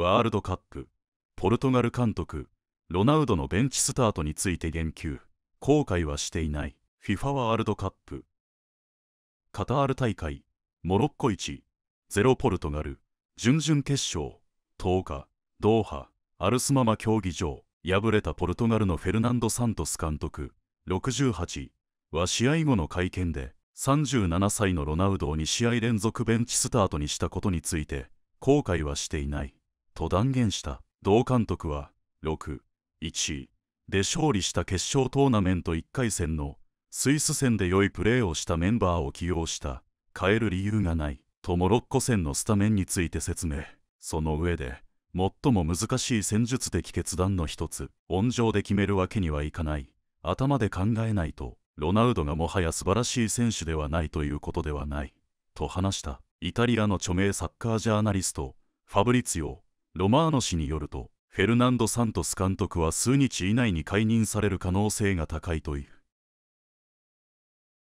ワールドカップポルトガル監督ロナウドのベンチスタートについて言及後悔はしていない FIFA ワールドカップカタール大会モロッコ1ゼロポルトガル準々決勝10日ドーハアルスママ競技場敗れたポルトガルのフェルナンド・サントス監督68は試合後の会見で37歳のロナウドを2試合連続ベンチスタートにしたことについて後悔はしていないと断言した同監督は6、1で勝利した決勝トーナメント1回戦のスイス戦で良いプレーをしたメンバーを起用した変える理由がないとモロッコ戦のスタメンについて説明その上で最も難しい戦術的決断の一つ温情で決めるわけにはいかない頭で考えないとロナウドがもはや素晴らしい選手ではないということではないと話したイタリアの著名サッカージャーナリストファブリツィオロマーノ氏によるとフェルナンド・サントス監督は数日以内に解任される可能性が高いという